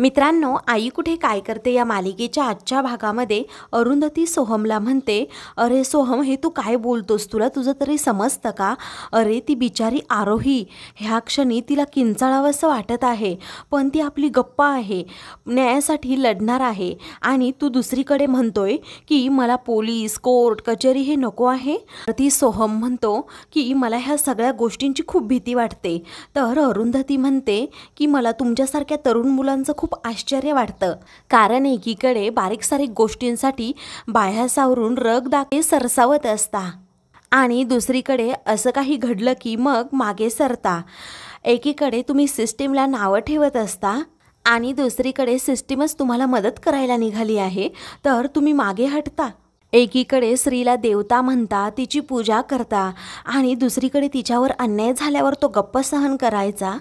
मित्रांनो आई कुठे काय करते या मालिकेच्या आजच्या भागामध्ये अरुंधती सोहमला म्हणते अरे सोहम हे तू काय बोलतोस तुला तुझं तरी समजतं का अरे ती बिचारी आरोही ह्या क्षणी तिला किंचाळावंसं वाटत आहे पण ती आपली गप्पा आहे न्यायासाठी लढणार आहे आणि तू दुसरीकडे म्हणतोय की मला पोलीस कोर्ट कचेरी हे नको आहे ती सोहम म्हणतो की मला ह्या सगळ्या गोष्टींची खूप भीती वाटते तर अरुंधती म्हणते की मला तुमच्यासारख्या तरुण मुलांचं खूप आश्चर्य वाटतं कारण एकीकडे बारीक सारीक गोष्टींसाठी बाह्यासावरून रग दाखे सरसावत असता आणि दुसरीकडे असं काही घडलं की मग मागे सरता एकीकडे तुम्ही सिस्टीमला नावं ठेवत असता आणि दुसरीकडे सिस्टीमच तुम्हाला मदत करायला निघाली आहे तर तुम्ही मागे हटता एकीकडे स्त्रीला देवता म्हणता तिची पूजा करता आणि दुसरीकडे तिच्यावर अन्याय झाल्यावर तो गप्प सहन करायचा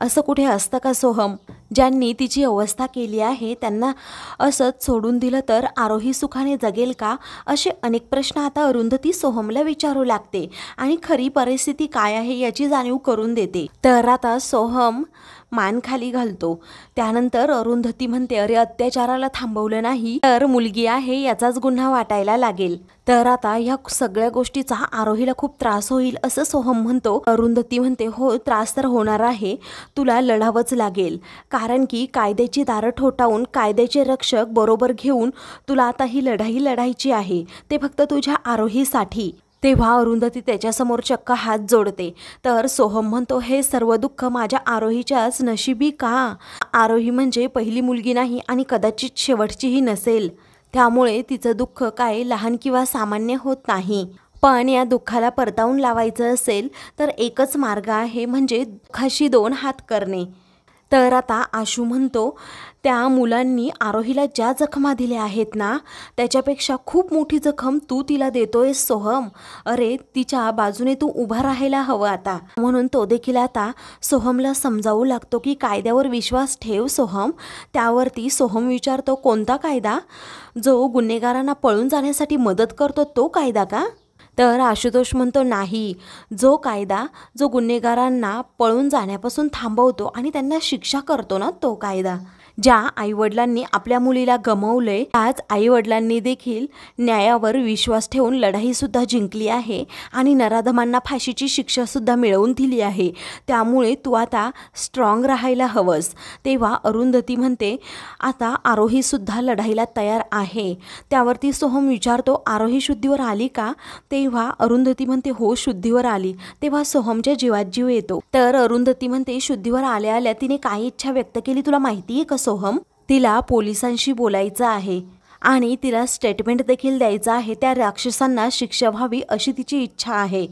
असं कुठे असतं का सोहम ज्यांनी तिची अवस्था केली आहे त्यांना असंच सोडून दिलं तर आरोही सुखाने जगेल का असे अनेक प्रश्न आता अरुंधती सोहमला विचारू लागते आणि खरी परिस्थिती काय आहे याची जाणीव करून देते तर आता सोहम मान खाली घालतो त्यानंतर अरुंधती म्हणते अरे अत्याचाराला थांबवलं नाही तर मुलगी आहे याचाच गुन्हा वाटायला लागेल तर आता ह्या सगळ्या गोष्टीचा आरोहीला खूप त्रास होईल असं सोहम म्हणतो अरुंधती म्हणते हो त्रास तर होणार आहे तुला लढावंच लागेल कारण की कायद्याची दारं ठोठावून कायद्याचे रक्षक बरोबर घेऊन तुला आता ही लढाई लढायची आहे ते फक्त तुझ्या आरोहीसाठी तेव्हा अरुंधती त्याच्यासमोर चक्क हात जोडते तर सोहम म्हणतो हे सर्व दुःख माझ्या आरोहीच्याच नशिबी का आरोही म्हणजे पहिली मुलगी नाही आणि कदाचित शेवटचीही नसेल त्यामुळे तिचं दुःख काय लहान किंवा सामान्य होत नाही पण या दुःखाला परतावून लावायचं असेल तर एकच मार्ग आहे म्हणजे दुःखाशी दोन हात करणे तर आता आशू म्हणतो त्या मुलांनी आरोहीला ज्या जखमा दिल्या आहेत ना त्याच्यापेक्षा खूप मोठी जखम तू तिला देतोय सोहम अरे तिच्या बाजूने तू उभा राहायला हवं आता म्हणून तो देखील आता सोहमला समजावू लागतो की कायद्यावर विश्वास ठेव सोहम त्यावरती सोहम विचारतो कोणता कायदा जो गुन्हेगारांना पळून जाण्यासाठी मदत करतो तो कायदा का तर आशुतोष म्हणतो नाही जो कायदा जो गुन्हेगारांना पळून जाण्यापासून थांबवतो आणि त्यांना शिक्षा करतो ना तो कायदा ज्या आईवडिलांनी आपल्या मुलीला गमवले त्याच आईवडिलांनी देखील न्यायावर विश्वास ठेवून लढाई सुद्धा जिंकली आहे आणि नराधमांना फाशीची शिक्षा सुद्धा मिळवून दिली आहे त्यामुळे तू आता स्ट्रॉंग राहायला हवंस तेव्हा अरुंधती म्हणते आता आरोही सुद्धा लढाईला तयार आहे त्यावरती सोहम विचारतो आरोही शुद्धीवर आली का तेव्हा अरुंधती म्हणते हो शुद्धीवर आली तेव्हा सोहमच्या जीवात जीव येतो तर अरुंधती म्हणते शुद्धीवर आल्या आल्या तिने काही इच्छा व्यक्त केली तुला माहिती आहे कसं सोहम तिला पोलिसांशी बोलायचं आहे आणि तिला स्टेटमेंट देखील द्यायचं आहे त्या राक्षसांना शिक्षा व्हावी अशी तिची इच्छा आहे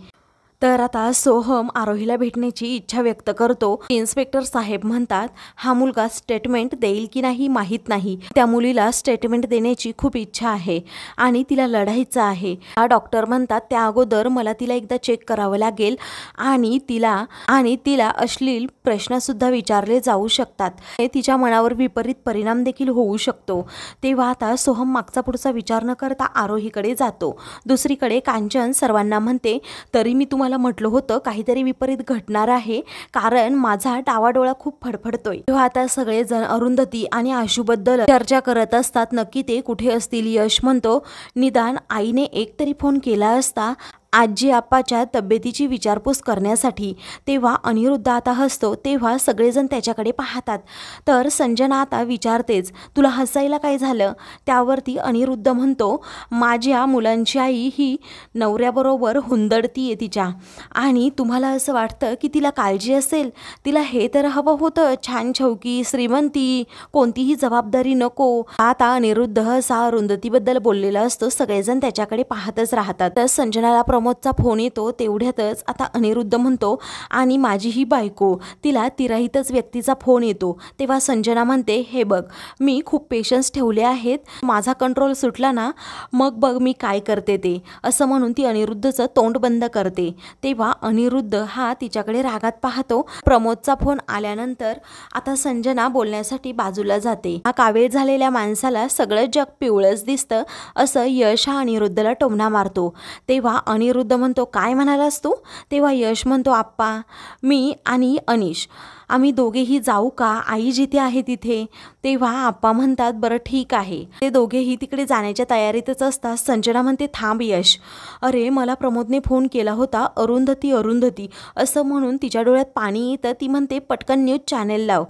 तर आता सोहम आरोहीला भेटण्याची इच्छा व्यक्त करतो इन्स्पेक्टर साहेब म्हणतात हा मुलगा स्टेटमेंट देईल की नाही माहीत नाही त्या मुलीला स्टेटमेंट देण्याची खूप इच्छा आहे आणि तिला लढायचं आहे हा डॉक्टर म्हणतात त्या अगोदर मला तिला एकदा चेक करावं लागेल आणि तिला आणि तिला अश्लील प्रश्नसुद्धा विचारले जाऊ शकतात हे तिच्या मनावर विपरीत परिणाम देखील होऊ शकतो तेव्हा आता सोहम मागचा पुढचा विचार न करता आरोहीकडे जातो दुसरीकडे कांचन सर्वांना म्हणते तरी मी तुम्हाला तुम्हाला म्हटलं होतं काहीतरी विपरीत घडणार आहे कारण माझा टावाडोळा खूप फडफडतोय तेव्हा आता सगळे जण अरुंधती आणि आशुबद्दल चर्चा करत असतात नक्की ते कुठे असतील यश म्हणतो निदान आईने एक तरी फोन केला असता आजी आप्पाच्या तब्येतीची विचारपूस करण्यासाठी तेव्हा अनिरुद्ध आता हसतो तेव्हा सगळेजण त्याच्याकडे पाहतात तर संजना आता विचारतेच तुला हसायला काय झालं त्यावरती अनिरुद्ध म्हणतो माझ्या मुलांची आई ही नवऱ्याबरोबर हुंदडती आहे तिच्या आणि तुम्हाला असं वाटतं की तिला काळजी असेल तिला हे तर हवं होतं छान छौकी श्रीमंती कोणतीही जबाबदारी नको आता अनिरुद्ध असा रुंदतीबद्दल बोललेला असतो सगळेजण त्याच्याकडे पाहतच राहतात तर संजनाला प्रमोदचा फोन येतो तेवढ्यातच आता अनिरुद्ध म्हणतो आणि माझी ही बायको तिला तिराहीतच व्यक्तीचा फोन येतो तेव्हा संजना म्हणते हे बघ मी खूप पेशन्स ठेवले आहेत माझा कंट्रोल सुटला ना मग बघ मी काय करते ते असं म्हणून ती अनिरुद्धचं तोंड बंद करते तेव्हा अनिरुद्ध हा तिच्याकडे रागात पाहतो प्रमोदचा फोन आल्यानंतर आता संजना बोलण्यासाठी बाजूला जाते हा कावेळ झालेल्या माणसाला सगळं जग पिवळंच दिसतं असं यश हा अनिरुद्धला टोमणा मारतो तेव्हा अनिरुद्ध अनिरुद्ध म्हणतो काय म्हणालास तू तेव्हा यश म्हणतो आप्पा मी आणि अनिश आम्ही दोघेही जाऊ का आई जिथे आहे तिथे तेव्हा आप्पा म्हणतात बरं ठीक आहे ते दोघेही तिकडे जाण्याच्या तयारीतच असतात संजना म्हणते थांब यश अरे मला प्रमोदने फोन केला होता अरुंधती अरुंधती असं म्हणून तिच्या डोळ्यात पाणी येतं ती म्हणते पटकन न्यूज चॅनेल लाव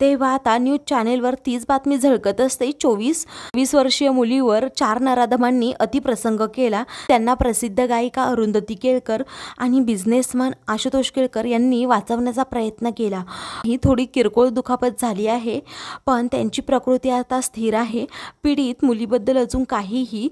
तेव्हा आता न्यूज चॅनेलवर तीच बातमी झळकत असते चोवीस वीस वर्षीय मुलीवर चार नराधमांनी अतिप्रसंग केला त्यांना प्रसिद्ध गायिका अरुंधती केळकर आणि बिझनेसमॅन आशुतोष केळकर यांनी वाचवण्याचा प्रयत्न केला ही थोडी किरकोळ दुखापत झाली आहे पण त्यांची प्रकृती आता स्थिर आहे पीडित मुलीबद्दल अजून काहीही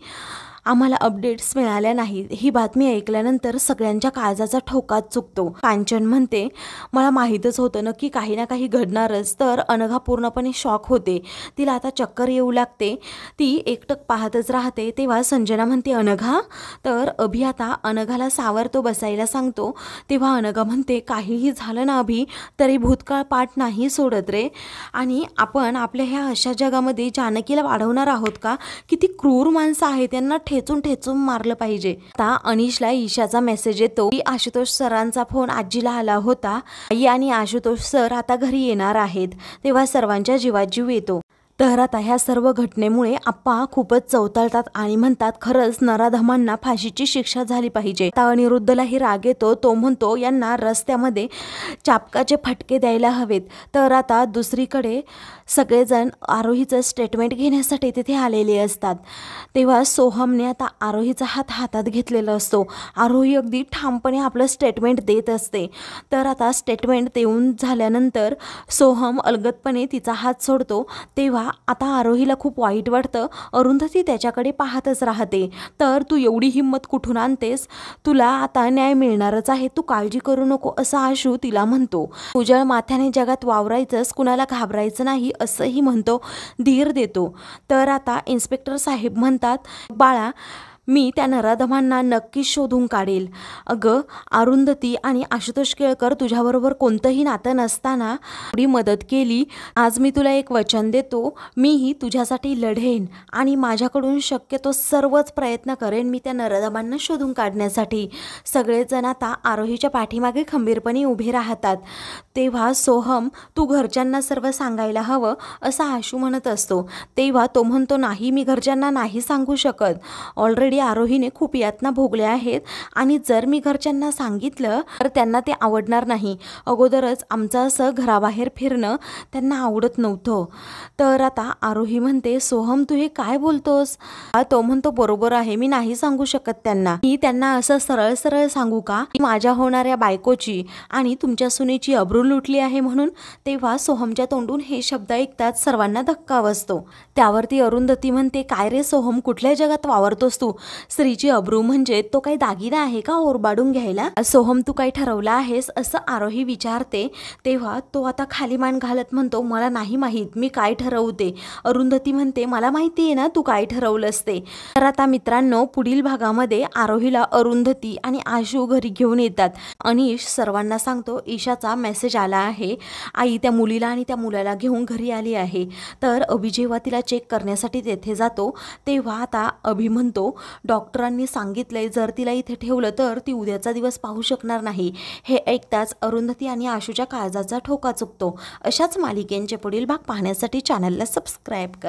आम्हाला अपडेट्स मिळाल्या नाहीत ही बातमी ऐकल्यानंतर सगळ्यांच्या काळजाचा ठोका चुकतो कांचन म्हणते मला माहीतच होतं ना की काही ना काही घडणारच तर अनघा पूर्णपणे शॉक होते तिला आता चक्कर येऊ लागते ती एकटक पाहतच राहते तेव्हा संजना म्हणते अनघा तर अभि आता अनघाला सावरतो बसायला सांगतो तेव्हा अनघा म्हणते काहीही झालं ना अभि तरी भूतकाळ पाठ नाही सोडत रे आणि आपण आपल्या ह्या अशा जगामध्ये जानकीला वाढवणार आहोत का किती क्रूर माणसं आहेत त्यांना ठे ठेचून ठेचून मारलं पाहिजे आता अनिशला ईशाचा मेसेज येतो की आशुतोष सरांचा फोन आजीला आला होता आई आणि आशुतोष सर आता घरी येणार आहेत तेव्हा सर्वांच्या जीवाजीव येतो तर आता ह्या सर्व घटनेमुळे आप्पा खूपच चवताळतात आणि म्हणतात खरंच नराधमांना फाशीची शिक्षा झाली पाहिजे अनिरुद्धलाही राग येतो तो म्हणतो यांना रस्त्यामध्ये चापकाचे फटके द्यायला हवेत तर आता दुसरीकडे सगळेजण आरोहीचं स्टेटमेंट घेण्यासाठी तिथे आलेले असतात तेव्हा सोहमने आता आरोहीचा हात हातात घेतलेला असतो आरोही अगदी ठामपणे आपलं स्टेटमेंट देत असते तर आता स्टेटमेंट देऊन झाल्यानंतर सोहम अलगतपणे तिचा हात सोडतो तेव्हा आता आरोहीला खूप वाईट वाटतं अरुंधती त्याच्याकडे पाहतच राहते तर तू एवढी हिंमत कुठून आणतेस तुला आता न्याय मिळणारच आहे तू काळजी करू नको असं आशू तिला म्हणतो उजळ माथ्याने जगात वावरायचंच कुणाला घाबरायचं नाही असंही म्हणतो धीर देतो तर आता इन्स्पेक्टर साहेब म्हणतात बाळा मी त्या नराधमांना नक्कीच शोधून काढेल अगं अरुंधती आणि आशुतोष केळकर तुझ्याबरोबर कोणतंही नातं नसताना थोडी मदत केली आज मी तुला एक वचन देतो मीही तुझ्यासाठी लढेन आणि माझ्याकडून शक्यतो सर्वच प्रयत्न करेन मी त्या नराधमांना शोधून काढण्यासाठी सगळेजण आता आरोहीच्या पाठीमागे खंबीरपणे उभे राहतात तेव्हा सोहम तू घरच्यांना सर्व सांगायला हवं असं आशू म्हणत असतो तेव्हा तो म्हणतो नाही मी घरच्यांना नाही सांगू शकत ऑलरेडी आरोहीने खूप यातना भोगल्या आहेत आणि जर मी घरच्यांना सांगितलं तर त्यांना ते आवडणार नाही अगोदरच आमचं असं घराबाहेर फिरणं त्यांना आवडत नव्हतं तर आता आरोही म्हणते सोहम तू हे काय बोलतोस तो म्हणतो बरोबर आहे मी नाही सांगू शकत त्यांना मी त्यांना असं सरळ सरळ सांगू का माझ्या होणाऱ्या बायकोची आणि तुमच्या सुनेची अब्रुल लुटली आहे म्हणून तेव्हा सोहमच्या तोंडून हे शब्द ऐकताच सर्वांना धक्का बसतो त्यावरती अरुंधती म्हणते काय रे सोहम कुठल्या जगात वावरतोस तू स्त्रीची अब्रू म्हणजे तो काही दागिना आहे का ओरबाडून घ्यायला सोहम तू काही ठरवला आहेस असं आरोही विचारते तेव्हा तो आता खाली मान घालत म्हणतो मला नाही माहीत मी काय ठरवते अरुंधती म्हणते मला माहिती आहे ना तू काय ठरवलं ते तर आता मित्रांनो पुढील भागामध्ये आरोहीला अरुंधती आणि आशू घरी घेऊन येतात अनिश सर्वांना सांगतो ईशाचा मेसेज आला आहे आई त्या मुलीला आणि त्या मुलाला घेऊन घरी आली आहे तर अभि जेव्हा तिला चेक करण्यासाठी तेथे जातो तेव्हा आता अभि म्हणतो डॉक्टरांनी सांगितलंय जर तिला इथे ठेवलं तर ती उद्याचा दिवस पाहू शकणार नाही हे ऐकताच अरुंधती आणि आशूच्या काळजाचा ठोका चुकतो अशाच मालिकेंचे पुढील भाग पाहण्यासाठी चॅनलला सबस्क्राईब करा